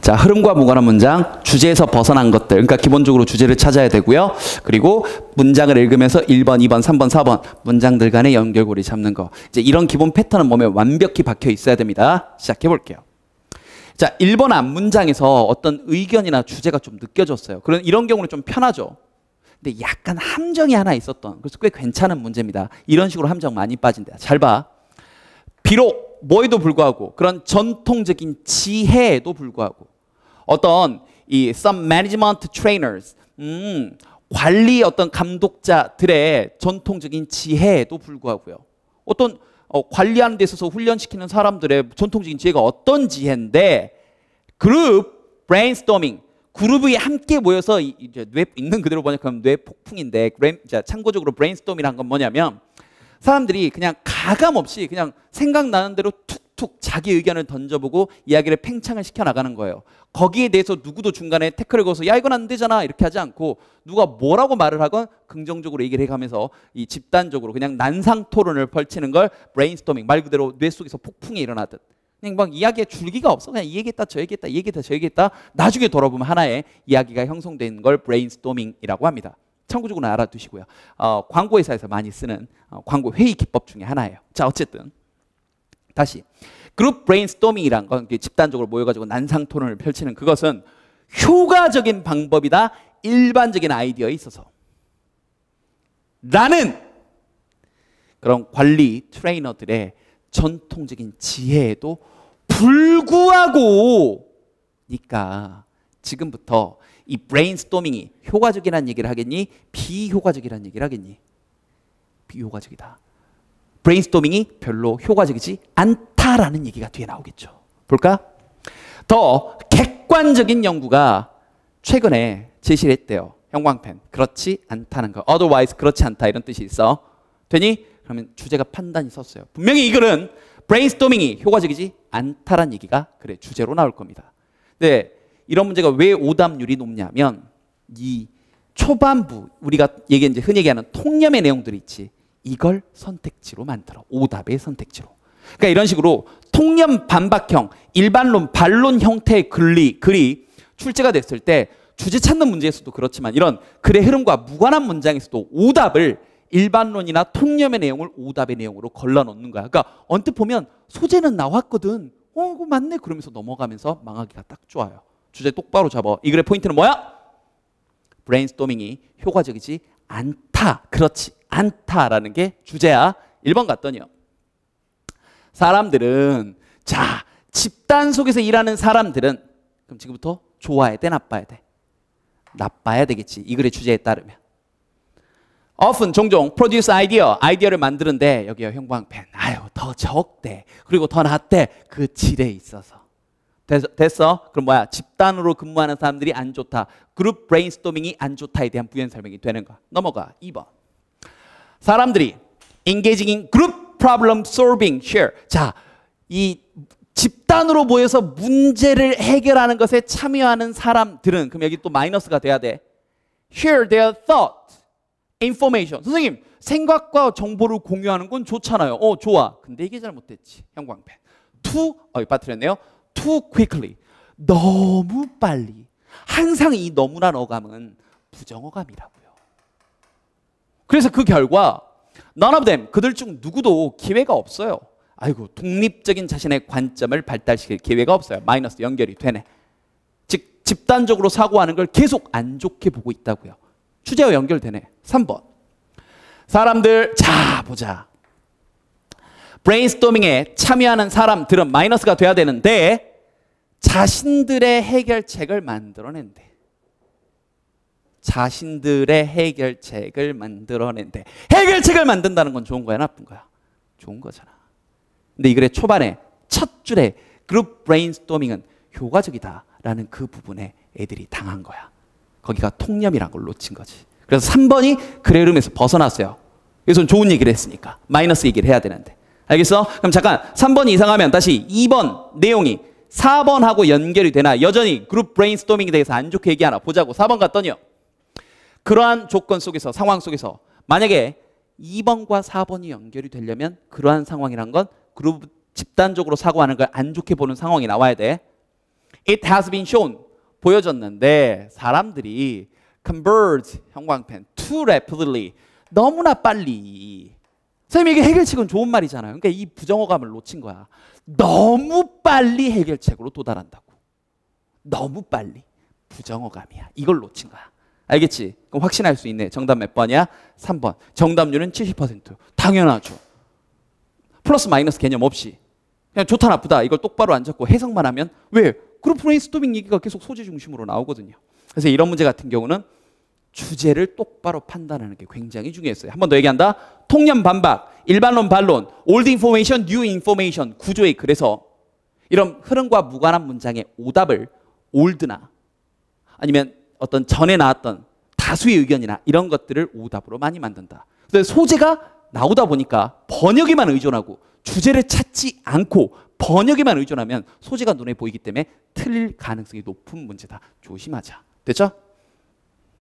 자, 흐름과 무관한 문장, 주제에서 벗어난 것들. 그러니까 기본적으로 주제를 찾아야 되고요. 그리고 문장을 읽으면서 1번, 2번, 3번, 4번 문장들 간의 연결고리 잡는 거. 이제 이런 기본 패턴은 몸에 완벽히 박혀 있어야 됩니다. 시작해 볼게요. 자, 1번 앞 문장에서 어떤 의견이나 주제가 좀 느껴졌어요. 그런 이런 경우는 좀 편하죠. 근데 약간 함정이 하나 있었던 그래서 꽤 괜찮은 문제입니다. 이런 식으로 함정 많이 빠진다. 잘 봐. 비록 뭐에도 불구하고 그런 전통적인 지혜에도 불구하고 어떤 이 some management trainers 음, 관리 어떤 감독자들의 전통적인 지혜에도 불구하고요. 어떤 어, 관리하는 데 있어서 훈련시키는 사람들의 전통적인 지혜가 어떤 지혜인데 그룹 브레인스토밍 그룹이 함께 모여서 이제 뇌 있는 그대로 번역하면 뇌 폭풍인데 참고적으로 브레인스토밍이란 건 뭐냐면 사람들이 그냥 가감 없이 그냥 생각나는 대로 툭툭 자기 의견을 던져보고 이야기를 팽창을 시켜 나가는 거예요. 거기에 대해서 누구도 중간에 태클을 거서 야 이건 안 되잖아 이렇게 하지 않고 누가 뭐라고 말을 하건 긍정적으로 얘기를 해가면서 이 집단적으로 그냥 난상 토론을 펼치는 걸 브레인스토밍 말 그대로 뇌 속에서 폭풍이 일어나듯 그냥 막 이야기에 줄기가 없어 그냥 이 얘기했다 저 얘기했다 이 얘기했다 저 얘기했다 나중에 돌아보면 하나의 이야기가 형성된 걸 브레인스토밍이라고 합니다. 참고적으로 알아두시고요. 어, 광고회사에서 많이 쓰는 어, 광고 회의 기법 중에 하나예요. 자, 어쨌든 다시 그룹 브레인스토밍이란 건 집단적으로 모여가지고 난상 토론을 펼치는 그것은 효과적인 방법이다. 일반적인 아이디어에 있어서 나는 그런 관리 트레이너들의 전통적인 지혜에도 불구하고 니까 지금부터 이 브레인스토밍이 효과적이라는 얘기를 하겠니? 비효과적이라는 얘기를 하겠니? 비효과적이다. 브레인스토밍이 별로 효과적이지 않다라는 얘기가 뒤에 나오겠죠. 볼까? 더 객관적인 연구가 최근에 제시를 했대요. 형광펜. 그렇지 않다는 거. Otherwise 그렇지 않다 이런 뜻이 있어. 되니? 그러면 주제가 판단이 섰어요. 분명히 이 글은 브레인스토밍이 효과적이지 않다라는 얘기가 그래 주제로 나올 겁니다. 네, 이런 문제가 왜 오답률이 높냐면 이 초반부 우리가 얘기 이제 흔히 얘기하는 통념의 내용들이 있지 이걸 선택지로 만들어 오답의 선택지로 그러니까 이런 식으로 통념 반박형 일반론 반론 형태의 글리 글이 출제가 됐을 때 주제 찾는 문제에서도 그렇지만 이런 글의 흐름과 무관한 문장에서도 오답을 일반론이나 통념의 내용을 오답의 내용으로 걸러놓는 거야. 그러니까 언뜻 보면 소재는 나왔거든. 어, 그 맞네. 그러면서 넘어가면서 망하기가 딱 좋아요. 주제 똑바로 잡아. 이 글의 포인트는 뭐야? 브레인스토밍이 효과적이지 않다. 그렇지 않다라는 게 주제야. 1번 갔더니요. 사람들은 자, 집단 속에서 일하는 사람들은 그럼 지금부터 좋아야 돼, 나빠야 돼? 나빠야 되겠지. 이 글의 주제에 따르면. often 종종 produce idea, 아이디어를 만드는데 여기요 형광펜. 아유, 더 적대. 그리고 더 낫대. 그 질에 있어서. 됐어? 그럼 뭐야? 집단으로 근무하는 사람들이 안 좋다. 그룹 브레인스토밍이 안 좋다에 대한 부연 설명이 되는 거야. 넘어가. 2번. 사람들이 engaging in group problem solving share. 자, 이 집단으로 모여서 문제를 해결하는 것에 참여하는 사람들은 그럼 여기 또 마이너스가 돼야 돼. share their thought, information. 선생님, 생각과 정보를 공유하는 건 좋잖아요. 어, 좋아. 근데 이게 잘 못됐지. 형광펜. 투, 어이, 빠뜨렸네요. too quickly. 너무 빨리. 항상 이 너무란 어감은 부정어감이라고요. 그래서 그 결과 none of them 그들 중 누구도 기회가 없어요. 아이고 독립적인 자신의 관점을 발달시킬 기회가 없어요. 마이너스 연결이 되네. 즉 집단적으로 사고하는 걸 계속 안 좋게 보고 있다고요. 주제와 연결되네. 3번. 사람들 자 보자. 브레인스토밍에 참여하는 사람들은 마이너스가 돼야 되는데 자신들의 해결책을 만들어낸대. 자신들의 해결책을 만들어낸대. 해결책을 만든다는 건 좋은 거야, 나쁜 거야? 좋은 거잖아. 근데 이 글의 초반에 첫 줄에 그룹 브레인스토밍은 효과적이다라는 그 부분에 애들이 당한 거야. 거기가 통념이란 걸 놓친 거지. 그래서 3번이 그레름에서 벗어났어요. 그래서 좋은 얘기를 했으니까 마이너스 얘기를 해야 되는데 알겠어? 그럼 잠깐 3번 이상하면 다시 2번 내용이 4번하고 연결이 되나 여전히 그룹 브레인스토밍에 대해서 안 좋게 얘기하나 보자고 4번 갔더니요. 그러한 조건 속에서 상황 속에서 만약에 2번과 4번이 연결이 되려면 그러한 상황이란 건 그룹 집단적으로 사고하는 걸 안 좋게 보는 상황이 나와야 돼. It has been shown 보여졌는데 사람들이 converge 형광펜 too rapidly 너무나 빨리 선생님 이게 해결책은 좋은 말이잖아요. 그러니까 이 부정어감을 놓친 거야. 너무 빨리 해결책으로 도달한다고. 너무 빨리 부정어감이야. 이걸 놓친 거야. 알겠지? 그럼 확신할 수 있네. 정답 몇 번이야? 3번. 정답률은 70%. 당연하죠. 플러스 마이너스 개념 없이 그냥 좋다 나쁘다 이걸 똑바로 안 잡고 해석만 하면 왜? 그룹 브레인스토밍 얘기가 계속 소재 중심으로 나오거든요. 그래서 이런 문제 같은 경우는 주제를 똑바로 판단하는 게 굉장히 중요했어요. 한번 더 얘기한다. 통념 반박, 일반론 반론, 올드 인포메이션, 뉴 인포메이션 구조의 그래서 이런 흐름과 무관한 문장의 오답을 올드나 아니면 어떤 전에 나왔던 다수의 의견이나 이런 것들을 오답으로 많이 만든다. 근데 소재가 나오다 보니까 번역에만 의존하고 주제를 찾지 않고 번역에만 의존하면 소재가 눈에 보이기 때문에 틀릴 가능성이 높은 문제다. 조심하자. 됐죠?